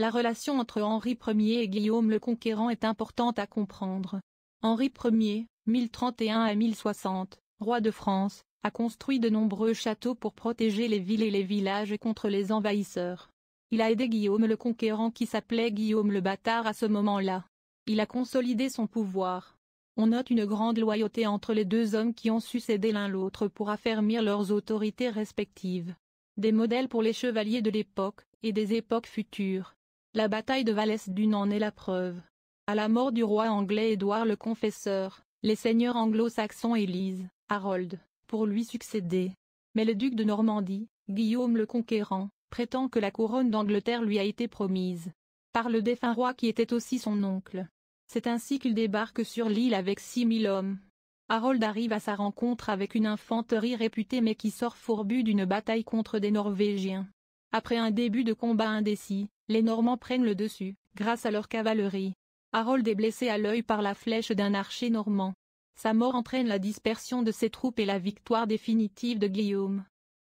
La relation entre Henri Ier et Guillaume le Conquérant est importante à comprendre. Henri Ier, 1031 à 1060, roi de France, a construit de nombreux châteaux pour protéger les villes et les villages contre les envahisseurs. Il a aidé Guillaume le Conquérant qui s'appelait Guillaume le Bâtard à ce moment-là. Il a consolidé son pouvoir. On note une grande loyauté entre les deux hommes qui ont succédé l'un l'autre pour affermir leurs autorités respectives. Des modèles pour les chevaliers de l'époque, et des époques futures. La bataille de Valès d'une en est la preuve. À la mort du roi anglais Édouard le Confesseur, les seigneurs anglo-saxons élisent Harold pour lui succéder. Mais le duc de Normandie, Guillaume le Conquérant, prétend que la couronne d'Angleterre lui a été promise par le défunt roi qui était aussi son oncle. C'est ainsi qu'il débarque sur l'île avec 6000 hommes. Harold arrive à sa rencontre avec une infanterie réputée mais qui sort fourbue d'une bataille contre des Norvégiens. Après un début de combat indécis, les Normands prennent le dessus, grâce à leur cavalerie. Harold est blessé à l'œil par la flèche d'un archer normand. Sa mort entraîne la dispersion de ses troupes et la victoire définitive de Guillaume.